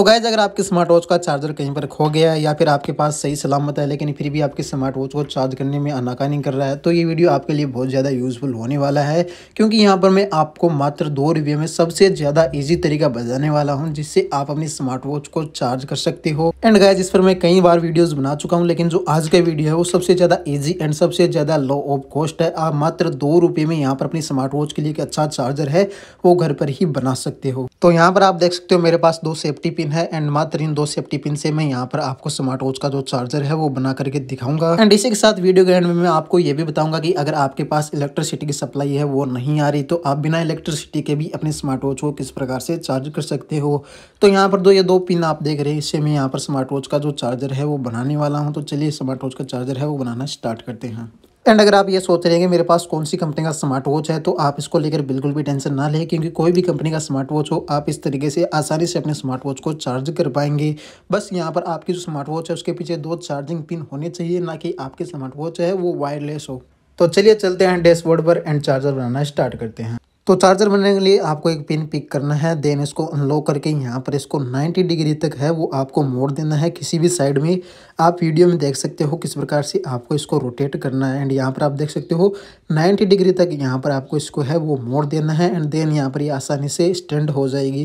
तो गैज अगर आपके स्मार्ट वॉच का चार्जर कहीं पर खो गया है या फिर आपके पास सही सलामत है लेकिन फिर भी आपके स्मार्ट वॉच को चार्ज करने में अनाकानी कर रहा है तो ये वीडियो आपके लिए बहुत ज़्यादा यूज़फुल होने वाला है क्योंकि यहाँ पर मैं आपको मात्र दो रिव्यू में सबसे ज़्यादा ईजी तरीका बताने वाला हूँ जिससे आप अपनी स्मार्ट वॉच को चार्ज कर सकते हो एंड गैज इस पर मैं कई बार वीडियोज़ बना चुका हूँ लेकिन जो आज का वीडियो है वो सबसे ज़्यादा ईजी एंड सबसे ज़्यादा लो ऑफ कॉस्ट है आप मात्र दो रुपये में यहाँ पर अपनी स्मार्ट वॉच के लिए एक अच्छा चार्जर है वो घर पर ही बना सकते हो तो यहाँ पर आप देख सकते हो मेरे पास दो सेफ्टी पिन पिन है एंड मात्र इन दो सेफ्टी पिन से मैं यहाँ पर आपको स्मार्ट वॉच का जो चार्जर है वो बना करके दिखाऊंगा एंड इसी के साथ वीडियो के एंड में मैं आपको ये भी बताऊंगा कि अगर आपके पास इलेक्ट्रिसिटी की सप्लाई है वो नहीं आ रही तो आप बिना इलेक्ट्रिसिटी के भी अपने स्मार्ट वॉच को किस प्रकार से चार्ज कर सकते हो तो यहाँ पर दो ये दो पिन आप देख रहे हैं इससे मैं यहाँ पर स्मार्ट वॉच का जो चार्जर है वो बनाने वाला हूँ तो चलिए स्मार्ट वॉच का चार्जर है वो बनाना स्टार्ट करते हैं एंड अगर आप ये सोच रहे हैं कि मेरे पास कौन सी कंपनी का स्मार्ट वॉच है तो आप इसको लेकर बिल्कुल भी टेंशन ना लें क्योंकि कोई भी कंपनी का स्मार्ट वॉच हो आप इस तरीके से आसानी से अपने स्मार्ट वॉच को चार्ज कर पाएंगे बस यहाँ पर आपकी जो स्मार्ट वॉच है उसके पीछे दो चार्जिंग पिन होने चाहिए ना कि आपकी स्मार्ट वॉच है वो वायरलेस हो तो चलिए चलते हैं डैशबोर्ड पर एंड चार्जर बनाना स्टार्ट करते हैं तो चार्जर बनाने के लिए आपको एक पिन पिक करना है देन इसको अनलॉक करके यहाँ पर इसको 90 डिग्री तक है वो आपको मोड़ देना है किसी भी साइड में आप वीडियो में देख सकते हो किस प्रकार से आपको इसको रोटेट करना है एंड यहाँ पर आप देख सकते हो 90 डिग्री तक यहाँ पर आपको इसको है वो मोड़ देना है एंड देन यहाँ पर ये यह आसानी से स्टैंड हो जाएगी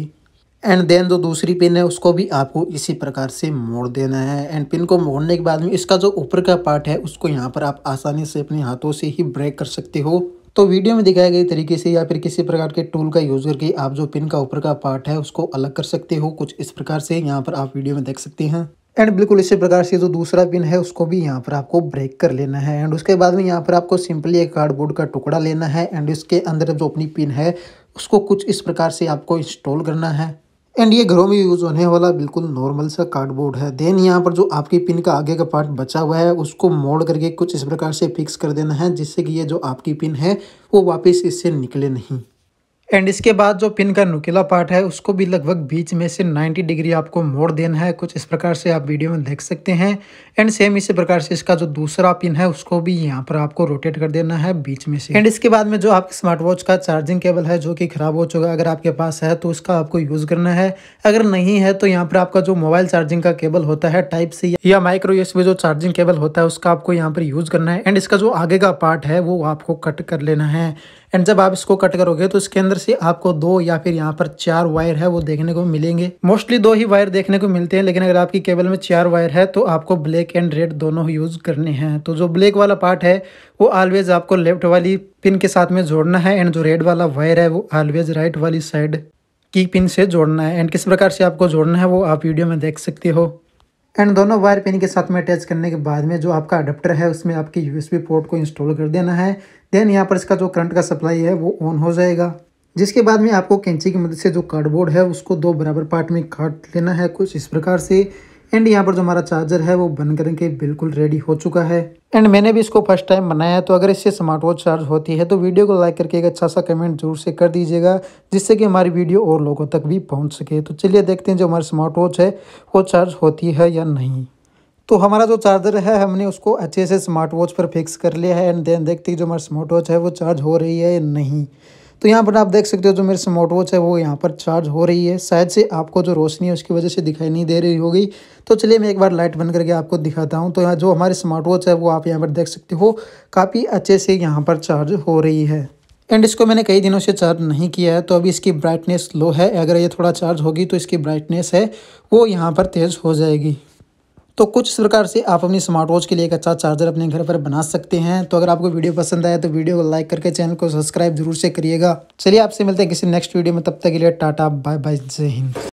एंड देन जो दूसरी पिन है उसको भी आपको इसी प्रकार से मोड़ देना है एंड पिन को मोड़ने के बाद में इसका जो ऊपर का पार्ट है उसको यहाँ पर आप आसानी से अपने हाथों से ही ब्रेक कर सकते हो तो वीडियो में दिखाए गए तरीके से या फिर किसी प्रकार के टूल का यूज़ करके आप जो पिन का ऊपर का पार्ट है उसको अलग कर सकते हो कुछ इस प्रकार से यहाँ पर आप वीडियो में देख सकते हैं एंड बिल्कुल इसी प्रकार से जो दूसरा पिन है उसको भी यहाँ पर आपको ब्रेक कर लेना है एंड उसके बाद में यहाँ पर आपको सिंपली एक कार्डबोर्ड का टुकड़ा लेना है एंड इसके अंदर जो अपनी पिन है उसको कुछ इस प्रकार से आपको इंस्टॉल करना है एंड ये घरों में यूज़ होने वाला बिल्कुल नॉर्मल सा कार्डबोर्ड है देन यहाँ पर जो आपकी पिन का आगे का पार्ट बचा हुआ है उसको मोड़ करके कुछ इस प्रकार से फिक्स कर देना है जिससे कि ये जो आपकी पिन है वो वापस इससे निकले नहीं एंड इसके बाद जो पिन का नुकीला पार्ट है उसको भी लगभग बीच में से 90 डिग्री आपको मोड़ देना है कुछ इस प्रकार से आप वीडियो में देख सकते हैं एंड सेम इसी प्रकार से इसका जो दूसरा पिन है उसको भी यहाँ पर आपको रोटेट कर देना है बीच में से एंड इसके बाद में जो आपके स्मार्ट वॉच का चार्जिंग केबल है जो कि खराब हो चुका है अगर आपके पास है तो उसका आपको यूज़ करना है अगर नहीं है तो यहाँ पर आपका जो मोबाइल चार्जिंग का केबल होता है टाइप सी या माइक्रो यूएस जो चार्जिंग केबल होता है उसका आपको यहाँ पर यूज़ करना है एंड इसका जो आगे का पार्ट है वो आपको कट कर लेना है एंड जब आप इसको कट करोगे तो इसके अंदर अंदर से आपको दो या फिर यहाँ पर चार वायर है वो देखने को मिलेंगे मोस्टली दो ही वायर देखने को मिलते हैं लेकिन अगर आपकी केबल में चार वायर है तो आपको ब्लैक एंड रेड दोनों यूज करने हैं तो जो ब्लैक वाला पार्ट है वो ऑलवेज आपको लेफ्ट वाली पिन के साथ में जोड़ना है एंड जो रेड वाला वायर है वो ऑलवेज राइट वाली साइड की पिन से जोड़ना है एंड किस प्रकार से आपको जोड़ना है वो आप वीडियो में देख सकते हो एंड दोनों वायर पिन के साथ में अटैच करने के बाद में जो आपका अडेप्टर है उसमें आपके यूएसबी पोर्ट को इंस्टॉल कर देना है देन यहाँ पर इसका जो करंट का सप्लाई है वो ऑन हो जाएगा जिसके बाद में आपको कैंची की मदद से जो कार्डबोर्ड है उसको दो बराबर पार्ट में काट लेना है कुछ इस प्रकार से एंड यहाँ पर जो हमारा चार्जर है वो बन करके बिल्कुल रेडी हो चुका है एंड मैंने भी इसको फर्स्ट टाइम बनाया है तो अगर इससे स्मार्ट वॉच चार्ज होती है तो वीडियो को लाइक करके एक अच्छा सा कमेंट जरूर से कर दीजिएगा जिससे कि हमारी वीडियो और लोगों तक भी पहुँच सके तो चलिए देखते हैं जो हमारी स्मार्ट वॉच है वो चार्ज होती है या नहीं तो हमारा जो चार्जर है हमने उसको अच्छे से स्मार्ट वॉच पर फिक्स कर लिया है एंड देन देखते हैं जो हमारी स्मार्ट वॉच है वो चार्ज हो रही है या नहीं तो यहाँ पर आप देख सकते हो जो मेरे स्मार्ट वॉच है वो यहाँ पर चार्ज हो रही है शायद से आपको जो रोशनी है उसकी वजह से दिखाई नहीं दे रही होगी तो चलिए मैं एक बार लाइट बंद करके आपको दिखाता हूँ तो यहाँ जो हमारे स्मार्ट वॉच है वो आप यहाँ पर देख सकते हो काफ़ी अच्छे से यहाँ पर चार्ज हो रही है एंड इसको मैंने कई दिनों से चार्ज नहीं किया है तो अभी इसकी ब्राइटनेस लो है अगर ये थोड़ा चार्ज होगी तो इसकी ब्राइटनेस है वो यहाँ पर तेज़ हो जाएगी तो कुछ इस प्रकार से आप अपनी स्मार्ट वॉच के लिए एक अच्छा चार्जर अपने घर पर बना सकते हैं तो अगर आपको वीडियो पसंद आया तो वीडियो को लाइक करके चैनल को सब्सक्राइब जरूर से करिएगा चलिए आपसे मिलते हैं किसी नेक्स्ट वीडियो में तब तक के लिए टाटा बाय बाय जय हिंद